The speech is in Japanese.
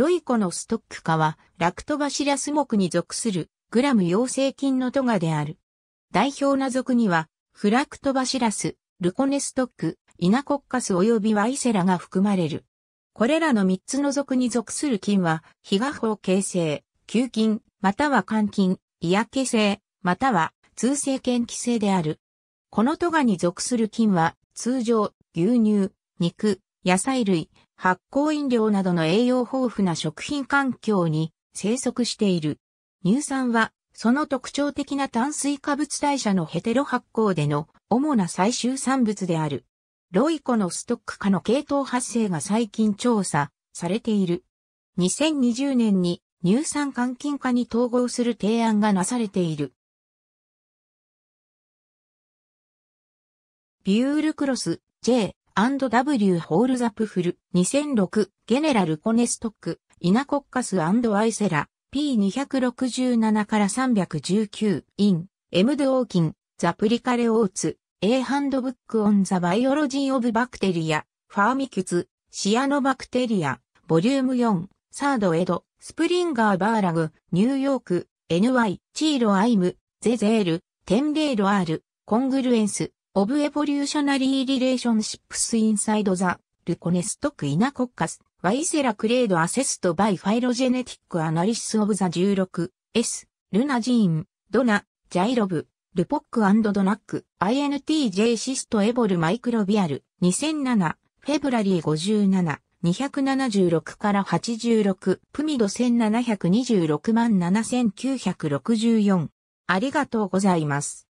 ロイコのストック化は、ラクトバシラス木に属するグラム陽性菌のトガである。代表な属には、フラクトバシラス、ルコネストック、イナコッカス及びワイセラが含まれる。これらの3つの属に属する菌は、非画法形成、球菌、または肝菌、嫌気性、または通性腱気性である。このトガに属する菌は、通常、牛乳、肉、野菜類、発酵飲料などの栄養豊富な食品環境に生息している。乳酸は、その特徴的な炭水化物代謝のヘテロ発酵での主な最終産物である。ロイコのストック化の系統発生が最近調査されている。2020年に乳酸換金化に統合する提案がなされている。ビュールクロス J &W ホールザプフル、2006、ゲネラルコネストック、イナコッカスアイセラ、P267 から319、イン、エムドオーキン、ザプリカレオーツ、A ハンドブックオンザバイオロジーオブバクテリア、ファーミキュツ、シアノバクテリア、ボリューム4、サードエド、スプリンガーバーラグ、ニューヨーク、NY、チーロアイム、ゼゼール、テンレール R、コングルエンス、of Evolutionary Relationships Inside the Reconest Quina Coccus, Ysera Clade Assessed by Phylogenetic Analysis of the 16, S, Luna Jean, Dona, Gyrob, Lupoc and Donac, INTJ Cyst Evol Microbial, 2007, February 57. 276から86、プミド1726万7964。ありがとうございます。